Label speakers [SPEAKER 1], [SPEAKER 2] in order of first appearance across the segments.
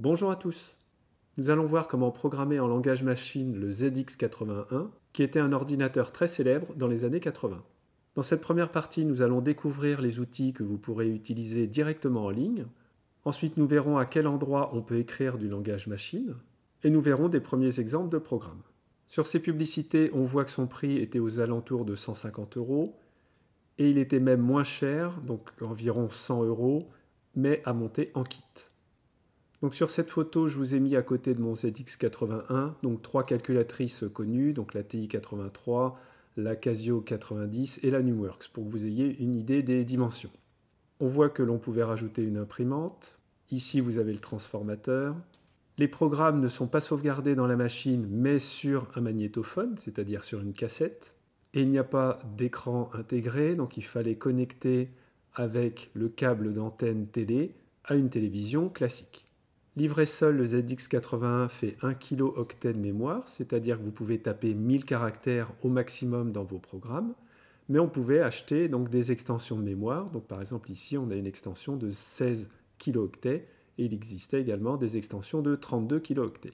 [SPEAKER 1] Bonjour à tous Nous allons voir comment programmer en langage machine le ZX81, qui était un ordinateur très célèbre dans les années 80. Dans cette première partie, nous allons découvrir les outils que vous pourrez utiliser directement en ligne. Ensuite, nous verrons à quel endroit on peut écrire du langage machine. Et nous verrons des premiers exemples de programmes. Sur ces publicités, on voit que son prix était aux alentours de 150 euros. Et il était même moins cher, donc environ 100 euros, mais à monter en kit sur cette photo, je vous ai mis à côté de mon ZX81, donc trois calculatrices connues, donc la TI83, la Casio 90 et la Numworks, pour que vous ayez une idée des dimensions. On voit que l'on pouvait rajouter une imprimante. Ici, vous avez le transformateur. Les programmes ne sont pas sauvegardés dans la machine, mais sur un magnétophone, c'est-à-dire sur une cassette. Et il n'y a pas d'écran intégré, donc il fallait connecter avec le câble d'antenne télé à une télévision classique. Livré seul, le ZX81 fait 1 kilo octet de mémoire, c'est-à-dire que vous pouvez taper 1000 caractères au maximum dans vos programmes, mais on pouvait acheter donc des extensions de mémoire. Donc par exemple ici, on a une extension de 16 kilo-octets, et il existait également des extensions de 32 kilooctets.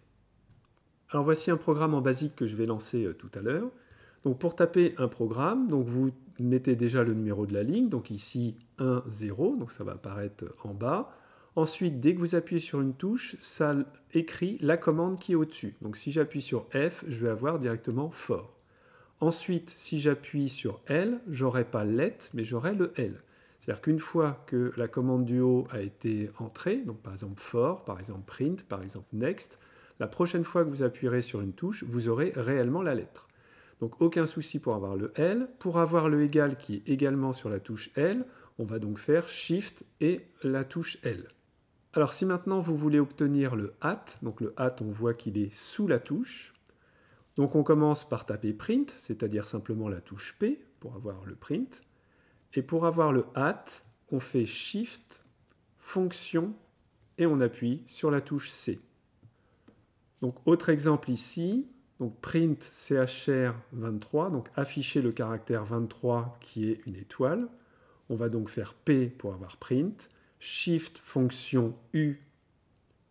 [SPEAKER 1] Alors voici un programme en basique que je vais lancer euh, tout à l'heure. Donc pour taper un programme, donc vous mettez déjà le numéro de la ligne, donc ici 1, 0, donc ça va apparaître en bas. Ensuite, dès que vous appuyez sur une touche, ça écrit la commande qui est au-dessus. Donc si j'appuie sur F, je vais avoir directement for. Ensuite, si j'appuie sur L, j'aurai pas let, mais j'aurai le L. C'est-à-dire qu'une fois que la commande du haut a été entrée, donc par exemple for, par exemple print, par exemple next, la prochaine fois que vous appuierez sur une touche, vous aurez réellement la lettre. Donc aucun souci pour avoir le L. Pour avoir le égal qui est également sur la touche L, on va donc faire Shift et la touche L. Alors si maintenant vous voulez obtenir le hat, donc le hat on voit qu'il est sous la touche, donc on commence par taper print, c'est-à-dire simplement la touche P pour avoir le print, et pour avoir le hat, on fait shift, fonction, et on appuie sur la touche C. Donc autre exemple ici, donc print chr23, donc afficher le caractère 23 qui est une étoile. On va donc faire P pour avoir print, shift fonction U,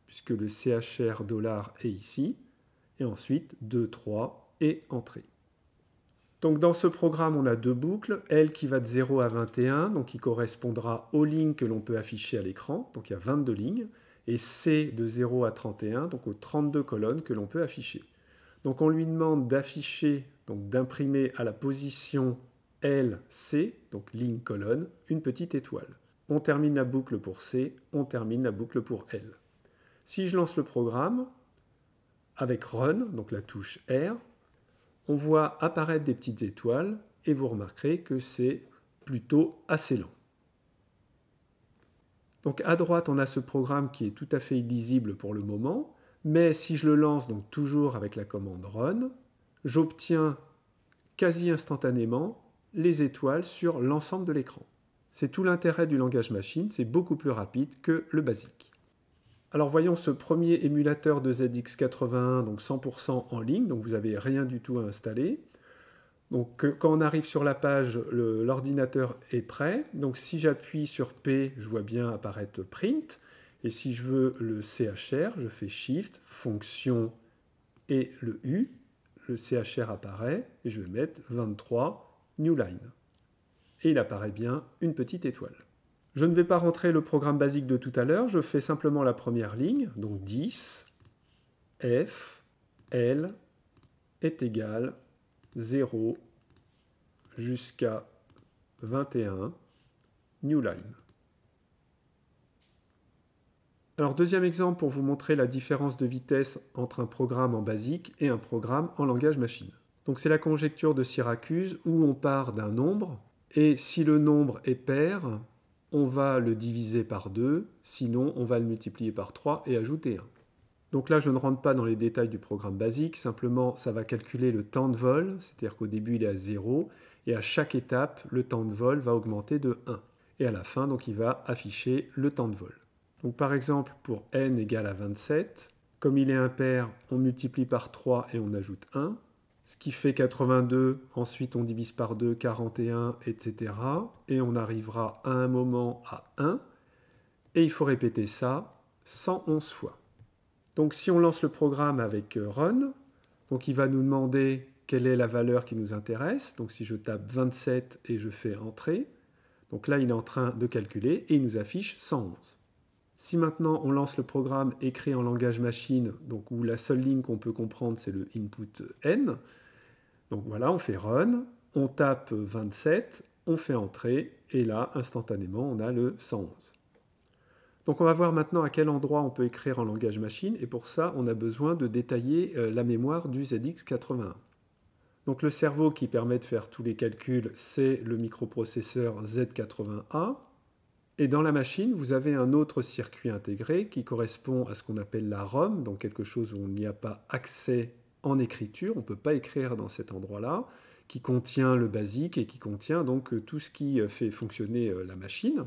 [SPEAKER 1] puisque le CHR dollar est ici, et ensuite 2, 3 et entrée. Donc dans ce programme, on a deux boucles, L qui va de 0 à 21, donc qui correspondra aux lignes que l'on peut afficher à l'écran, donc il y a 22 lignes, et C de 0 à 31, donc aux 32 colonnes que l'on peut afficher. Donc on lui demande d'afficher, donc d'imprimer à la position LC, donc ligne colonne, une petite étoile on termine la boucle pour C, on termine la boucle pour L. Si je lance le programme, avec Run, donc la touche R, on voit apparaître des petites étoiles et vous remarquerez que c'est plutôt assez lent. Donc à droite, on a ce programme qui est tout à fait illisible pour le moment, mais si je le lance donc toujours avec la commande Run, j'obtiens quasi instantanément les étoiles sur l'ensemble de l'écran. C'est tout l'intérêt du langage machine, c'est beaucoup plus rapide que le basique. Alors voyons ce premier émulateur de ZX81, donc 100% en ligne, donc vous n'avez rien du tout à installer. Donc euh, quand on arrive sur la page, l'ordinateur est prêt. Donc si j'appuie sur P, je vois bien apparaître Print. Et si je veux le CHR, je fais Shift, Fonction et le U. Le CHR apparaît et je vais mettre 23 New Line et il apparaît bien une petite étoile. Je ne vais pas rentrer le programme basique de tout à l'heure, je fais simplement la première ligne, donc 10, f, l est égal 0 jusqu'à 21, new line. Alors deuxième exemple pour vous montrer la différence de vitesse entre un programme en basique et un programme en langage machine. Donc c'est la conjecture de Syracuse où on part d'un nombre, et si le nombre est pair, on va le diviser par 2, sinon on va le multiplier par 3 et ajouter 1. Donc là, je ne rentre pas dans les détails du programme basique, simplement ça va calculer le temps de vol, c'est-à-dire qu'au début il est à 0, et à chaque étape, le temps de vol va augmenter de 1. Et à la fin, donc il va afficher le temps de vol. Donc par exemple, pour n égale à 27, comme il est impair, on multiplie par 3 et on ajoute 1 ce qui fait 82, ensuite on divise par 2, 41, etc. Et on arrivera à un moment à 1, et il faut répéter ça 111 fois. Donc si on lance le programme avec euh, run, donc il va nous demander quelle est la valeur qui nous intéresse. Donc si je tape 27 et je fais entrer, donc là il est en train de calculer et il nous affiche 111. Si maintenant on lance le programme écrit en langage machine, donc où la seule ligne qu'on peut comprendre c'est le input n, donc voilà, on fait run, on tape 27, on fait entrer, et là, instantanément, on a le 111. Donc on va voir maintenant à quel endroit on peut écrire en langage machine, et pour ça, on a besoin de détailler euh, la mémoire du ZX81. Donc le cerveau qui permet de faire tous les calculs, c'est le microprocesseur Z81. Et dans la machine, vous avez un autre circuit intégré qui correspond à ce qu'on appelle la ROM, donc quelque chose où on n'y a pas accès en écriture, on ne peut pas écrire dans cet endroit-là, qui contient le basique et qui contient donc euh, tout ce qui euh, fait fonctionner euh, la machine.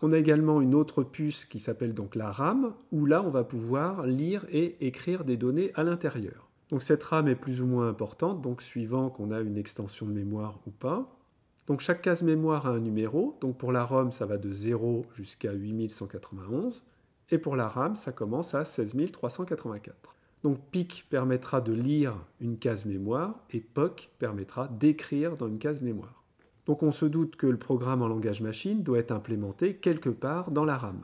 [SPEAKER 1] On a également une autre puce qui s'appelle donc la RAM, où là on va pouvoir lire et écrire des données à l'intérieur. Donc cette RAM est plus ou moins importante, donc suivant qu'on a une extension de mémoire ou pas. Donc chaque case mémoire a un numéro. Donc pour la ROM, ça va de 0 jusqu'à 8191. Et pour la RAM, ça commence à 16384. Donc PIC permettra de lire une case mémoire et POC permettra d'écrire dans une case mémoire. Donc on se doute que le programme en langage machine doit être implémenté quelque part dans la RAM.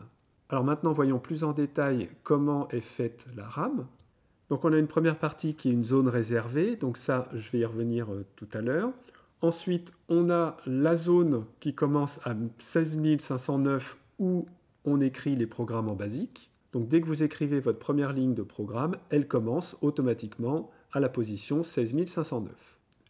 [SPEAKER 1] Alors maintenant voyons plus en détail comment est faite la RAM. Donc on a une première partie qui est une zone réservée, donc ça je vais y revenir euh, tout à l'heure. Ensuite, on a la zone qui commence à 16509 où on écrit les programmes en basique. Donc dès que vous écrivez votre première ligne de programme, elle commence automatiquement à la position 16509.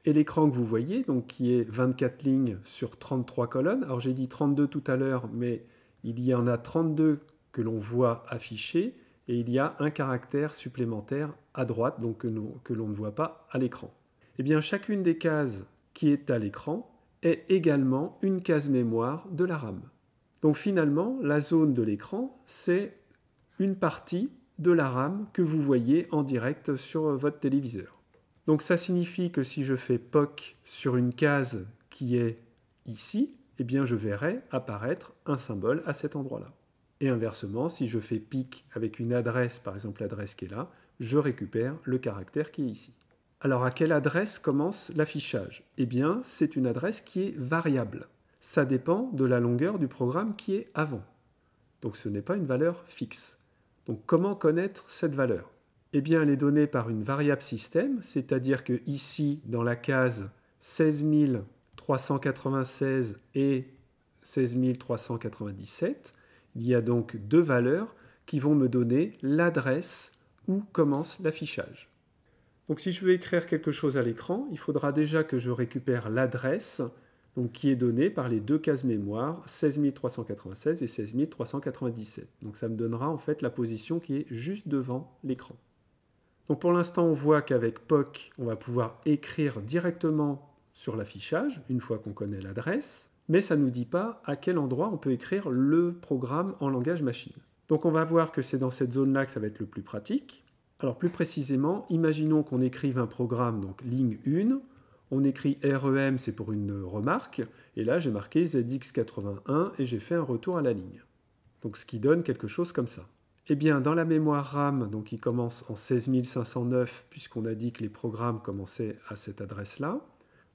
[SPEAKER 1] Et l'écran que vous voyez, donc qui est 24 lignes sur 33 colonnes, alors j'ai dit 32 tout à l'heure, mais il y en a 32 que l'on voit affichées, et il y a un caractère supplémentaire à droite, donc que l'on ne voit pas à l'écran. Et eh bien chacune des cases qui est à l'écran est également une case mémoire de la RAM. Donc finalement, la zone de l'écran, c'est une partie de la RAM que vous voyez en direct sur votre téléviseur. Donc ça signifie que si je fais POC sur une case qui est ici, eh bien je verrai apparaître un symbole à cet endroit-là. Et inversement, si je fais PIC avec une adresse, par exemple l'adresse qui est là, je récupère le caractère qui est ici. Alors à quelle adresse commence l'affichage Eh bien, c'est une adresse qui est variable. Ça dépend de la longueur du programme qui est avant. Donc ce n'est pas une valeur fixe. Donc comment connaître cette valeur Eh bien, elle est donnée par une variable système, c'est-à-dire que ici, dans la case 16396 et 16397, il y a donc deux valeurs qui vont me donner l'adresse où commence l'affichage. Donc si je veux écrire quelque chose à l'écran, il faudra déjà que je récupère l'adresse qui est donnée par les deux cases mémoire 16396 et 16397. Donc ça me donnera en fait la position qui est juste devant l'écran. Donc pour l'instant, on voit qu'avec POC, on va pouvoir écrire directement sur l'affichage, une fois qu'on connaît l'adresse, mais ça ne nous dit pas à quel endroit on peut écrire le programme en langage machine. Donc on va voir que c'est dans cette zone-là que ça va être le plus pratique. Alors plus précisément, imaginons qu'on écrive un programme, donc ligne 1, on écrit REM, c'est pour une remarque, et là j'ai marqué ZX81 et j'ai fait un retour à la ligne. Donc ce qui donne quelque chose comme ça. Eh bien, dans la mémoire RAM, donc qui commence en 16509, puisqu'on a dit que les programmes commençaient à cette adresse-là,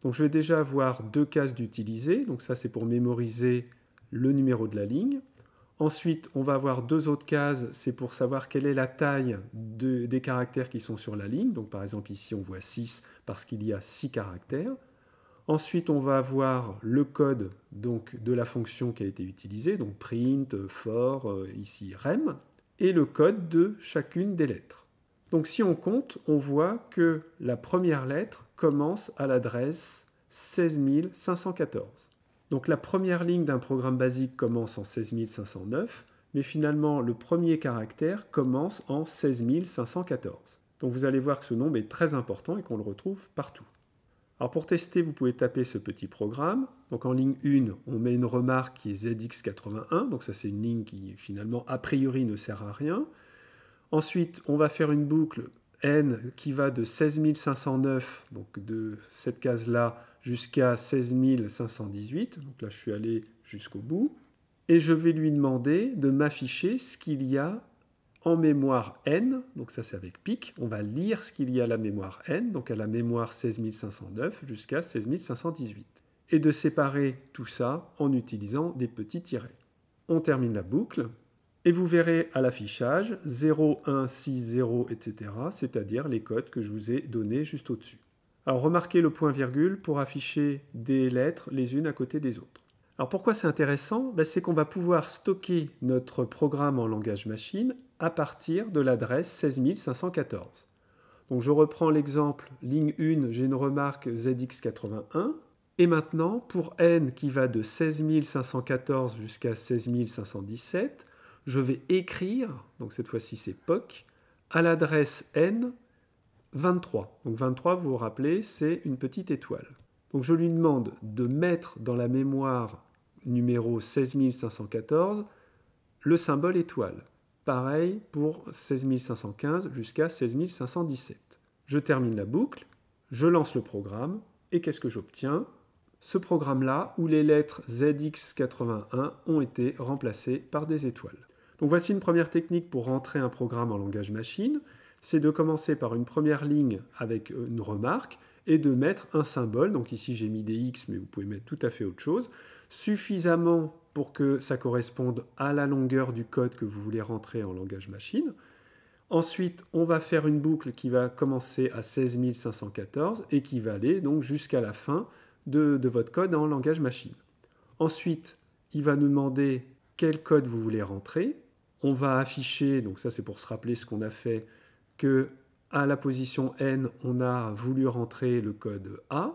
[SPEAKER 1] donc je vais déjà avoir deux cases d'utiliser, donc ça c'est pour mémoriser le numéro de la ligne, Ensuite, on va avoir deux autres cases, c'est pour savoir quelle est la taille des caractères qui sont sur la ligne. Donc par exemple ici on voit 6 parce qu'il y a 6 caractères. Ensuite, on va avoir le code de la fonction qui a été utilisée, donc print, for, euh, ici rem, et le code de chacune des lettres. Donc si on compte, on voit que la première lettre commence à l'adresse 16514. Donc la première ligne d'un programme basique commence en 16509, mais finalement le premier caractère commence en 16514. Donc vous allez voir que ce nombre est très important et qu'on le retrouve partout. Alors pour tester, vous pouvez taper ce petit programme. Donc en ligne 1, on met une remarque qui est ZX81, donc ça c'est une ligne qui finalement a priori ne sert à rien. Ensuite, on va faire une boucle n qui va de 16509, donc de cette case-là, jusqu'à 16518, Donc là, je suis allé jusqu'au bout. Et je vais lui demander de m'afficher ce qu'il y a en mémoire N. Donc ça, c'est avec PIC. On va lire ce qu'il y a à la mémoire N, donc à la mémoire 16509 jusqu'à 16518, Et de séparer tout ça en utilisant des petits tirets. On termine la boucle. Et vous verrez à l'affichage 0, 1, 6, 0, etc., c'est-à-dire les codes que je vous ai donnés juste au-dessus. Alors remarquez le point-virgule pour afficher des lettres les unes à côté des autres. Alors pourquoi c'est intéressant ben, C'est qu'on va pouvoir stocker notre programme en langage machine à partir de l'adresse 16514. Donc je reprends l'exemple ligne 1, j'ai une remarque ZX81. Et maintenant, pour n qui va de 16514 jusqu'à 16517, je vais écrire, donc cette fois-ci c'est POC, à l'adresse n 23. Donc 23, vous vous rappelez, c'est une petite étoile. Donc je lui demande de mettre dans la mémoire numéro 16514 le symbole étoile. Pareil pour 16515 jusqu'à 16517. Je termine la boucle, je lance le programme, et qu'est-ce que j'obtiens Ce programme-là où les lettres ZX81 ont été remplacées par des étoiles. Donc voici une première technique pour rentrer un programme en langage machine c'est de commencer par une première ligne avec euh, une remarque et de mettre un symbole, donc ici j'ai mis des X, mais vous pouvez mettre tout à fait autre chose, suffisamment pour que ça corresponde à la longueur du code que vous voulez rentrer en langage machine. Ensuite, on va faire une boucle qui va commencer à 16514 et qui va aller donc jusqu'à la fin de, votre code en langage machine. Ensuite, il va nous demander quel code vous voulez rentrer. On va afficher, donc ça c'est pour se rappeler ce qu'on a fait, que à la position n, on a voulu rentrer le code A,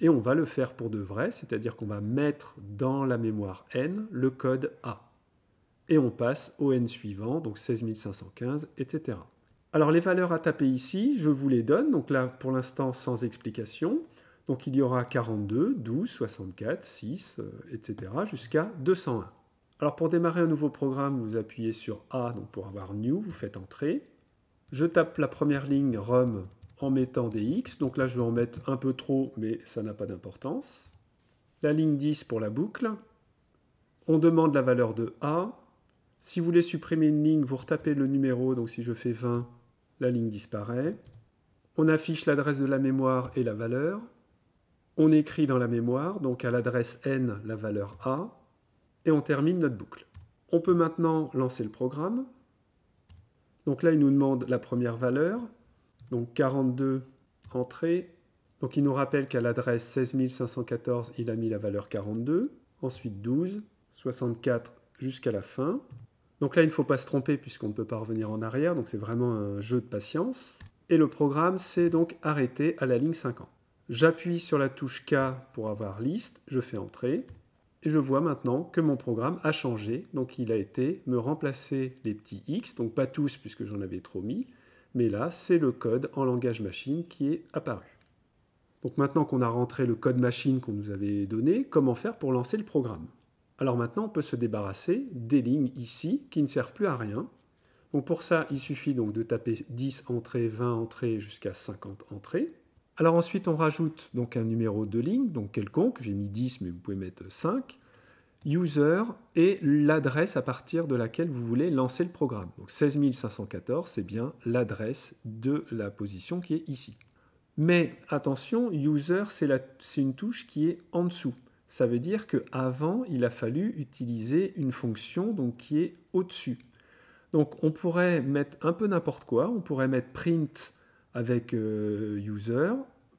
[SPEAKER 1] et on va le faire pour de vrai, c'est-à-dire qu'on va mettre dans la mémoire n le code A. Et on passe au n suivant, donc 16515, etc. Alors les valeurs à taper ici, je vous les donne, donc là pour l'instant sans explication. Donc il y aura 42, 12, 64, 6, etc. jusqu'à 201. Alors pour démarrer un nouveau programme, vous appuyez sur A donc pour avoir New, vous faites Entrée. Je tape la première ligne ROM en mettant des X. Donc là, je vais en mettre un peu trop, mais ça n'a pas d'importance. La ligne 10 pour la boucle. On demande la valeur de A. Si vous voulez supprimer une ligne, vous retapez le numéro. Donc si je fais 20, la ligne disparaît. On affiche l'adresse de la mémoire et la valeur. On écrit dans la mémoire, donc à l'adresse N, la valeur A. Et on termine notre boucle. On peut maintenant lancer le programme. Donc là, il nous demande la première valeur, donc 42 entrée. Donc il nous rappelle qu'à l'adresse 16514, il a mis la valeur 42, ensuite 12, 64 jusqu'à la fin. Donc là, il ne faut pas se tromper puisqu'on ne peut pas revenir en arrière, donc c'est vraiment un jeu de patience. Et le programme s'est donc arrêté à la ligne 50. J'appuie sur la touche K pour avoir liste, je fais entrer. Et je vois maintenant que mon programme a changé. Donc il a été me remplacer les petits x, donc pas tous puisque j'en avais trop mis, mais là c'est le code en langage machine qui est apparu. Donc maintenant qu'on a rentré le code machine qu'on nous avait donné, comment faire pour lancer le programme Alors maintenant on peut se débarrasser des lignes ici qui ne servent plus à rien. Donc pour ça il suffit donc de taper 10 entrées, 20 entrées jusqu'à 50 entrées. Alors ensuite, on rajoute donc un numéro de ligne, donc quelconque, j'ai mis 10 mais vous pouvez mettre 5, user et l'adresse à partir de laquelle vous voulez lancer le programme. Donc 16514, c'est bien l'adresse de la position qui est ici. Mais attention, user, c'est une touche qui est en dessous. Ça veut dire qu'avant, il a fallu utiliser une fonction donc, qui est au-dessus. Donc on pourrait mettre un peu n'importe quoi, on pourrait mettre print avec euh, user,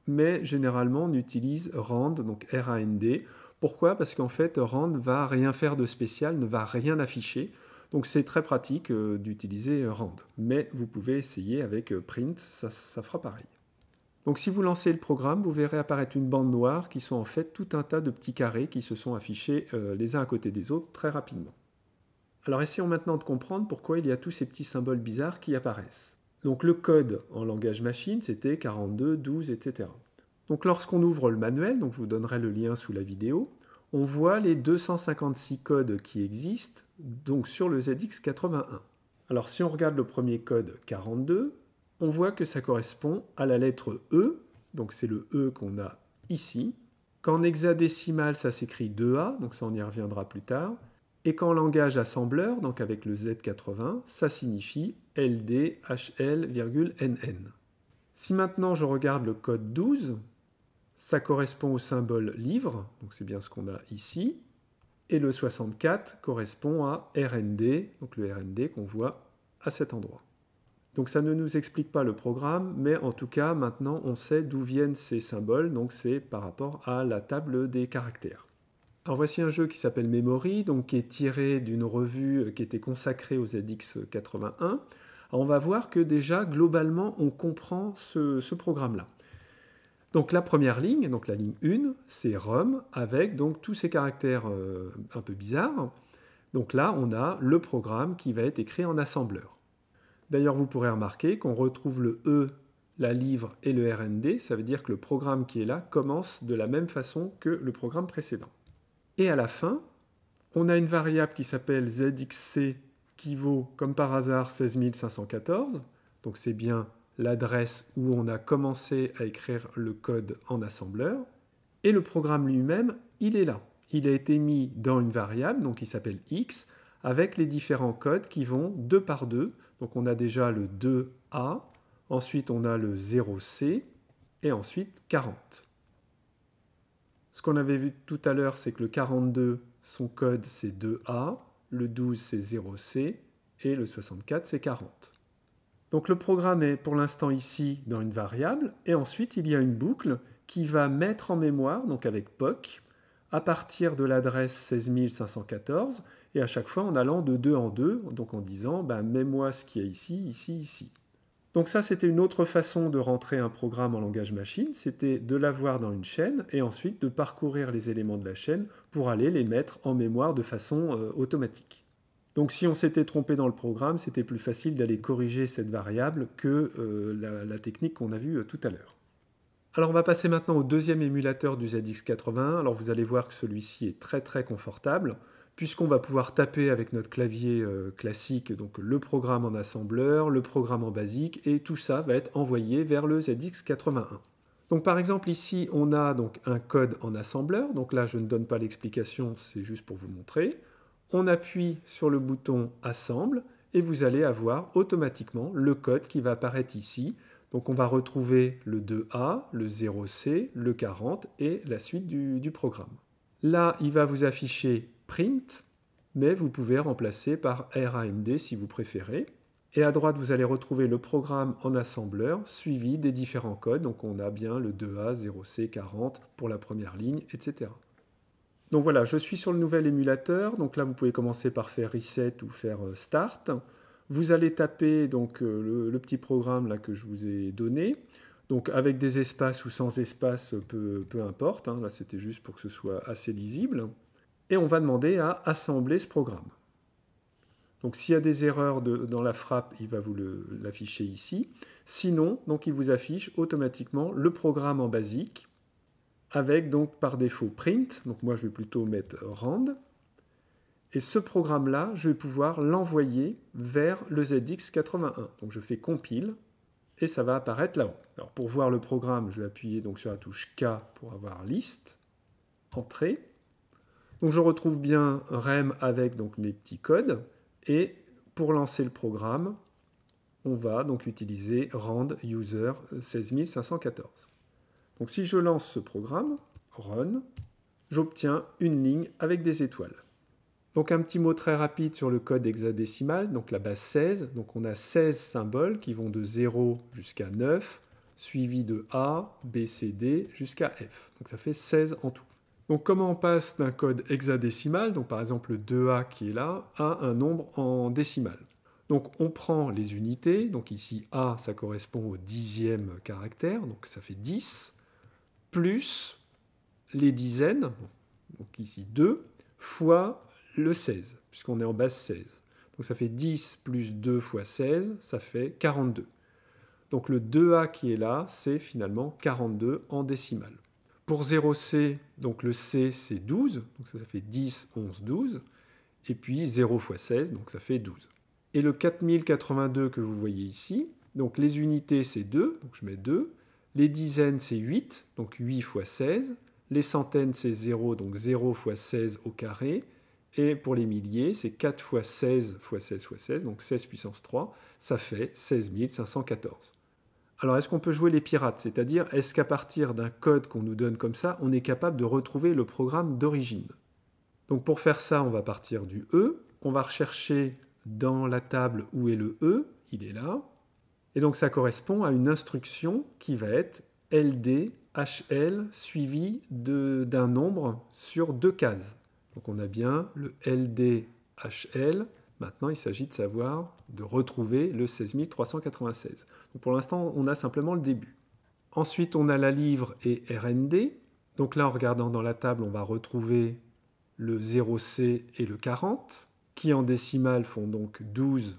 [SPEAKER 1] mais généralement on utilise rand, donc R-A-N-D. Pourquoi Parce qu'en fait rand va rien faire de spécial, ne va rien afficher. Donc c'est très pratique euh, d'utiliser euh, rand. Mais vous pouvez essayer avec print, ça, ça fera pareil. Donc si vous lancez le programme, vous verrez apparaître une bande noire qui sont en fait tout un tas de petits carrés qui se sont affichés les uns à côté des autres très rapidement. Alors essayons maintenant de comprendre pourquoi il y a tous ces petits symboles bizarres qui apparaissent. Donc le code en langage machine, c'était 42, 12, etc. Donc lorsqu'on ouvre le manuel, donc je vous donnerai le lien sous la vidéo, on voit les 256 codes qui existent donc sur le ZX81. Alors si on regarde le premier code 42, on voit que ça correspond à la lettre E, donc c'est le E qu'on a ici, qu'en hexadécimal ça s'écrit 2A, donc ça on y reviendra plus tard, et qu'en langage assembleur, donc avec le Z80, ça signifie LDHL,NN. Si maintenant je regarde le code 12, ça correspond au symbole livre, donc c'est bien ce qu'on a ici, et le 64 correspond à RND, donc le RND qu'on voit à cet endroit. Donc ça ne nous explique pas le programme, mais en tout cas maintenant on sait d'où viennent ces symboles, donc c'est par rapport à la table des caractères. Alors voici un jeu qui s'appelle Memory, donc qui est tiré d'une revue euh, qui était consacrée aux ZX81. Euh, on va voir que déjà, globalement, on comprend ce, programme-là. Donc la première ligne, donc la ligne 1, c'est ROM avec donc tous ces caractères euh, un peu bizarres. Donc là, on a le programme qui va être écrit en assembleur. D'ailleurs, vous pourrez remarquer qu'on retrouve le E, la livre et le RND. Ça veut dire que le programme qui est là commence de la même façon que le programme précédent. Et à la fin, on a une variable qui s'appelle zxc qui vaut, comme par hasard, 16514. Donc c'est bien l'adresse où on a commencé à écrire le code en assembleur. Et le programme lui-même, il est là. Il a été mis dans une variable, donc il s'appelle x, avec les différents codes qui vont deux par deux. Donc on a déjà le 2a, ensuite on a le 0c, et ensuite 40. Ce qu'on avait vu tout à l'heure, c'est que le 42, son code c'est 2A, le 12 c'est 0C et le 64 c'est 40. Donc le programme est pour l'instant ici dans une variable et ensuite il y a une boucle qui va mettre en mémoire, donc avec POC, à partir de l'adresse 16514 et à chaque fois en allant de 2 en 2, donc en disant ben, mets-moi ce qu'il y a ici, ici, ici. Donc ça, c'était une autre façon de rentrer un programme en langage machine, c'était de l'avoir dans une chaîne et ensuite de parcourir les éléments de la chaîne pour aller les mettre en mémoire de façon euh, automatique. Donc si on s'était trompé dans le programme, c'était plus facile d'aller corriger cette variable que euh, la, technique qu'on a vue euh, tout à l'heure. Alors on va passer maintenant au deuxième émulateur du zx 80 Alors vous allez voir que celui-ci est très très confortable puisqu'on va pouvoir taper avec notre clavier euh, classique donc le programme en assembleur, le programme en basique, et tout ça va être envoyé vers le ZX81. Donc par exemple ici on a donc un code en assembleur, donc là je ne donne pas l'explication, c'est juste pour vous montrer. On appuie sur le bouton Assemble et vous allez avoir automatiquement le code qui va apparaître ici. Donc on va retrouver le 2A, le 0C, le 40 et la suite du programme. Là il va vous afficher print, mais vous pouvez remplacer par RAND si vous préférez. Et à droite, vous allez retrouver le programme en assembleur suivi des différents codes. Donc on a bien le 2A, 0C, 40 pour la première ligne, etc. Donc voilà, je suis sur le nouvel émulateur. Donc là, vous pouvez commencer par faire reset ou faire euh, start. Vous allez taper donc euh, le, petit programme là que je vous ai donné. Donc avec des espaces ou sans espaces, peu, peu importe. Hein. Là, c'était juste pour que ce soit assez lisible et on va demander à assembler ce programme. Donc s'il y a des erreurs dans la frappe, il va vous l'afficher ici. Sinon, donc il vous affiche automatiquement le programme en basique avec donc par défaut print, donc moi je vais plutôt mettre rand. Et ce programme-là, je vais pouvoir l'envoyer vers le ZX81. Donc je fais compile et ça va apparaître là-haut. Alors pour voir le programme, je vais appuyer donc sur la touche K pour avoir liste, entrée. Donc je retrouve bien REM avec donc mes petits codes et pour lancer le programme, on va donc utiliser RANDUSER 16514. Donc si je lance ce programme, run, j'obtiens une ligne avec des étoiles. Donc un petit mot très rapide sur le code hexadécimal, donc la base 16. Donc on a 16 symboles qui vont de 0 jusqu'à 9, suivi de A, B, C, D jusqu'à F. Donc ça fait 16 en tout. Donc comment on passe d'un code hexadécimal, donc par exemple le 2A qui est là, à un nombre en décimal donc on prend les unités, donc ici A ça correspond au dixième caractère, donc ça fait 10, plus les dizaines, donc ici 2, fois le 16, puisqu'on est en base 16. Donc ça fait 10 plus 2 fois 16, ça fait 42. Donc le 2A qui est là, c'est finalement 42 en décimale. Pour 0C, donc le C c'est 12, donc ça, fait 10, 11, 12. Et puis 0 fois 16, donc ça fait 12. Et le 4082 que vous voyez ici, donc les unités c'est 2, donc je mets 2. Les dizaines c'est 8, donc 8 fois 16. Les centaines c'est 0, donc 0 fois 16 au carré. Et pour les milliers, c'est 4 fois 16 fois 16 fois 16, donc 16 puissance 3, ça fait 16 514. Alors, est-ce qu'on peut jouer les pirates C'est-à-dire, est-ce qu'à partir d'un code qu'on nous donne comme ça, on est capable de retrouver le programme d'origine Donc, pour faire ça, on va partir du E. On va rechercher dans la table où est le E. Il est là. Et donc, ça correspond à une instruction qui va être LDHL suivi d'un nombre sur deux cases. Donc, on a bien le LDHL. Maintenant, il s'agit de savoir, de retrouver le 16396. pour l'instant, on a simplement le début. Ensuite, on a la livre et RND. Donc là, en regardant dans la table, on va retrouver le 0C et le 40, qui en décimale font donc 12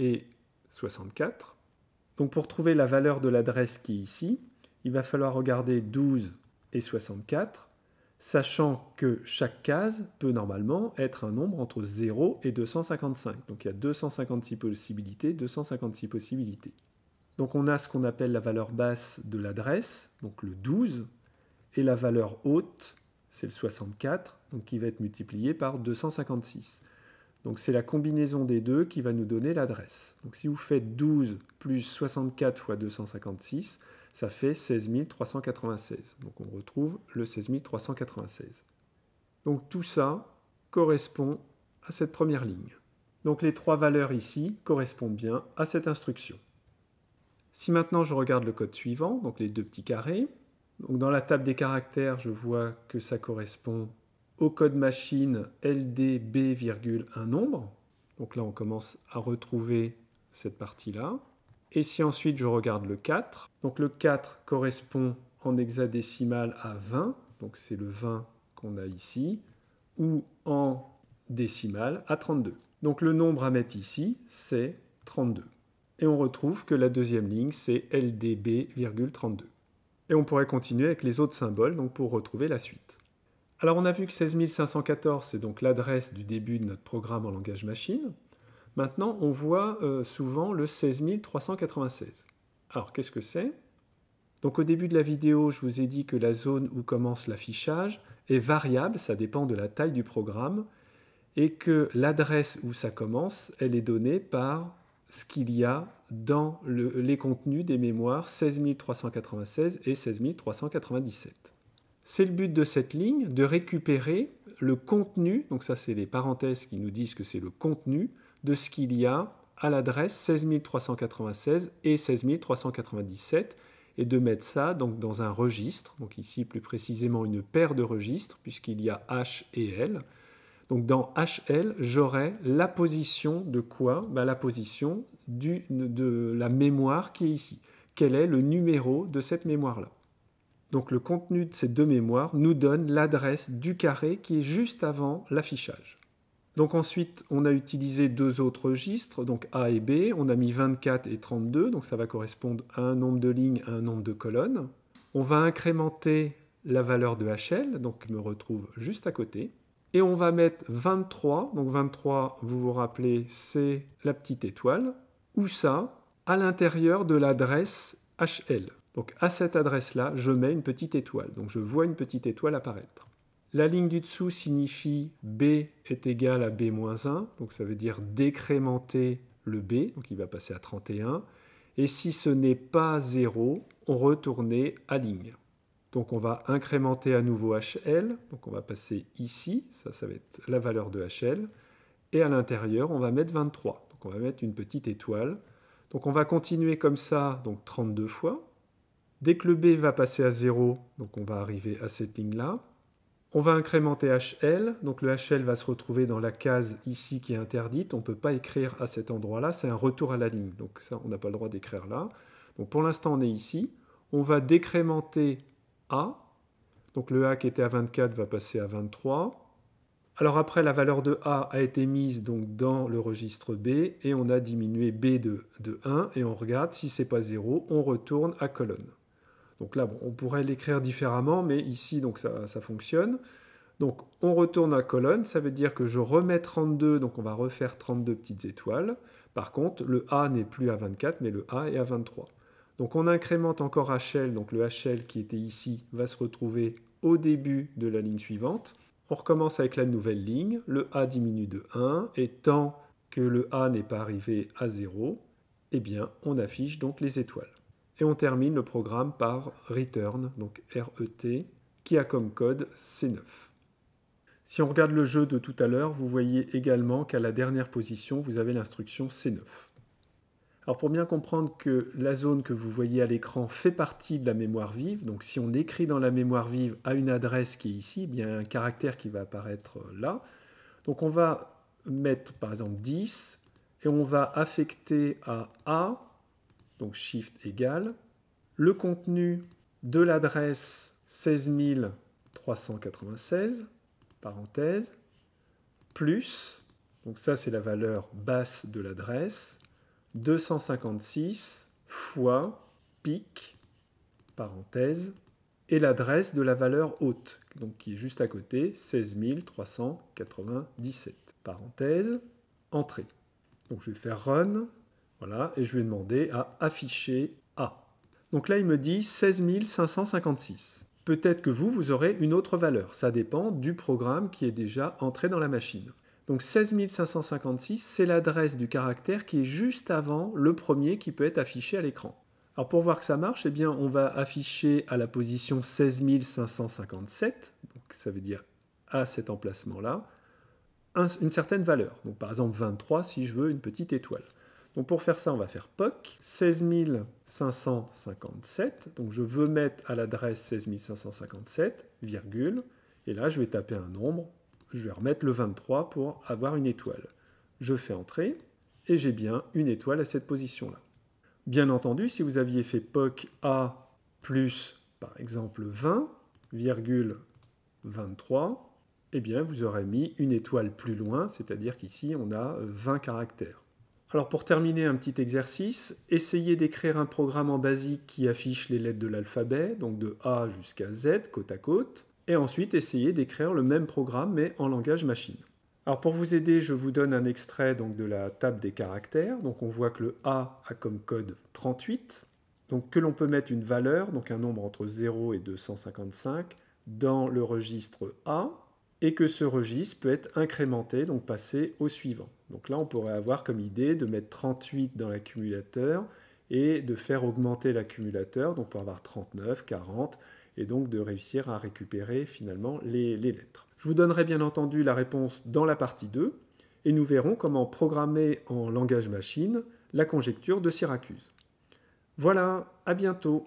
[SPEAKER 1] et 64. Donc pour trouver la valeur de l'adresse qui est ici, il va falloir regarder 12 et 64 sachant que chaque case peut normalement être un nombre entre 0 et 255. Donc il y a 256 possibilités, 256 possibilités. Donc on a ce qu'on appelle la valeur basse de l'adresse, donc le 12, et la valeur haute, c'est le 64, donc qui va être multiplié par 256. Donc c'est la combinaison des deux qui va nous donner l'adresse. Donc si vous faites 12 plus 64 fois 256, ça fait 16 Donc on retrouve le 16396. Donc tout ça correspond à cette première ligne. Donc les trois valeurs ici correspondent bien à cette instruction. Si maintenant je regarde le code suivant, donc les deux petits carrés, donc dans la table des caractères, je vois que ça correspond au code machine LDB, un nombre. Donc là, on commence à retrouver cette partie-là. Et si ensuite je regarde le 4, donc le 4 correspond en hexadécimal à 20, donc c'est le 20 qu'on a ici, ou en décimal à 32. Donc le nombre à mettre ici, c'est 32. Et on retrouve que la deuxième ligne, c'est LDB,32. Et on pourrait continuer avec les autres symboles donc pour retrouver la suite. Alors on a vu que 16514, c'est donc l'adresse du début de notre programme en langage machine. Maintenant, on voit euh, souvent le 16396. Alors, qu'est-ce que c'est Donc, au début de la vidéo, je vous ai dit que la zone où commence l'affichage est variable, ça dépend de la taille du programme, et que l'adresse où ça commence, elle est donnée par ce qu'il y a dans les contenus des mémoires 16396 et 16397. C'est le but de cette ligne, de récupérer le contenu, donc ça c'est les parenthèses qui nous disent que c'est le contenu de ce qu'il y a à l'adresse 16396 et 16397 et de mettre ça donc dans un registre, donc ici plus précisément une paire de registres puisqu'il y a H et L. Donc dans HL, j'aurai la position de quoi bah, La position du, de la mémoire qui est ici. Quel est le numéro de cette mémoire-là donc le contenu de ces deux mémoires nous donne l'adresse du carré qui est juste avant l'affichage. Donc ensuite, on a utilisé deux autres registres, donc A et B. On a mis 24 et 32, donc ça va correspondre à un nombre de lignes, à un nombre de colonnes. On va incrémenter la valeur de HL, donc qui me retrouve juste à côté. Et on va mettre 23, donc 23, vous vous rappelez, c'est la petite étoile, ou ça, à l'intérieur de l'adresse HL. Donc à cette adresse-là, je mets une petite étoile. Donc je vois une petite étoile apparaître. La ligne du dessous signifie B est égal à B-1, donc ça veut dire décrémenter le B, donc il va passer à 31. Et si ce n'est pas 0, on retournait à ligne. Donc on va incrémenter à nouveau HL, donc on va passer ici, ça, ça va être la valeur de HL. Et à l'intérieur, on va mettre 23, donc on va mettre une petite étoile. Donc on va continuer comme ça, donc 32 fois, Dès que le B va passer à 0, donc on va arriver à cette ligne-là. On va incrémenter HL, donc le HL va se retrouver dans la case ici qui est interdite, on ne peut pas écrire à cet endroit-là, c'est un retour à la ligne, donc ça on n'a pas le droit d'écrire là. Donc pour l'instant on est ici, on va décrémenter A, donc le A qui était à 24 va passer à 23. Alors après la valeur de A a été mise donc dans le registre B et on a diminué B de, 1 et on regarde si c'est pas 0, on retourne à colonne. Donc là, on pourrait l'écrire différemment, mais ici, donc ça, ça, fonctionne. Donc on retourne à colonne, ça veut dire que je remets 32, donc on va refaire 32 petites étoiles. Par contre, le A n'est plus à 24, mais le A est à 23. Donc on incrémente encore HL, donc le HL qui était ici va se retrouver au début de la ligne suivante. On recommence avec la nouvelle ligne, le A diminue de 1, et tant que le A n'est pas arrivé à 0, eh bien on affiche donc les étoiles. Et on termine le programme par return, donc RET, qui a comme code C9. Si on regarde le jeu de tout à l'heure, vous voyez également qu'à la dernière position, vous avez l'instruction C9. Alors pour bien comprendre que la zone que vous voyez à l'écran fait partie de la mémoire vive, donc si on écrit dans la mémoire vive à une adresse qui est ici, eh bien il y a un caractère qui va apparaître euh, là. Donc on va mettre par exemple 10 et on va affecter à A donc shift égale, le contenu de l'adresse 16396, parenthèse, plus, donc ça c'est la valeur basse de l'adresse, 256 fois pic, parenthèse, et l'adresse de la valeur haute, donc qui est juste à côté, 16397, parenthèse, entrée. Donc je vais faire run, voilà, et je vais demander à afficher A. Donc là, il me dit 16556. Peut-être que vous, vous aurez une autre valeur. Ça dépend du programme qui est déjà entré dans la machine. Donc 16556, c'est l'adresse du caractère qui est juste avant le premier qui peut être affiché à l'écran. Alors pour voir que ça marche, eh bien on va afficher à la position 16557. donc ça veut dire à cet emplacement-là, une certaine valeur. Donc par exemple 23 si je veux une petite étoile. Donc pour faire ça, on va faire POC 16557. Donc je veux mettre à l'adresse 16557, virgule. Et là, je vais taper un nombre. Je vais remettre le 23 pour avoir une étoile. Je fais entrer et j'ai bien une étoile à cette position-là. Bien entendu, si vous aviez fait POC A plus, par exemple, 20, virgule 23, eh bien, vous aurez mis une étoile plus loin, c'est-à-dire qu'ici, on a 20 caractères. Alors pour terminer, un petit exercice. Essayez d'écrire un programme en basique qui affiche les lettres de l'alphabet, donc de A jusqu'à Z, côte à côte. Et ensuite, essayez d'écrire le même programme, mais en langage machine. Alors pour vous aider, je vous donne un extrait donc, de la table des caractères. Donc on voit que le A a comme code 38, donc que l'on peut mettre une valeur, donc un nombre entre 0 et 255, dans le registre A et que ce registre peut être incrémenté, donc passé au suivant. Donc là, on pourrait avoir comme idée de mettre 38 dans l'accumulateur et de faire augmenter l'accumulateur, donc pour avoir 39, 40, et donc de réussir à récupérer finalement les, les, lettres. Je vous donnerai bien entendu la réponse dans la partie 2, et nous verrons comment programmer en langage machine la conjecture de Syracuse. Voilà, à bientôt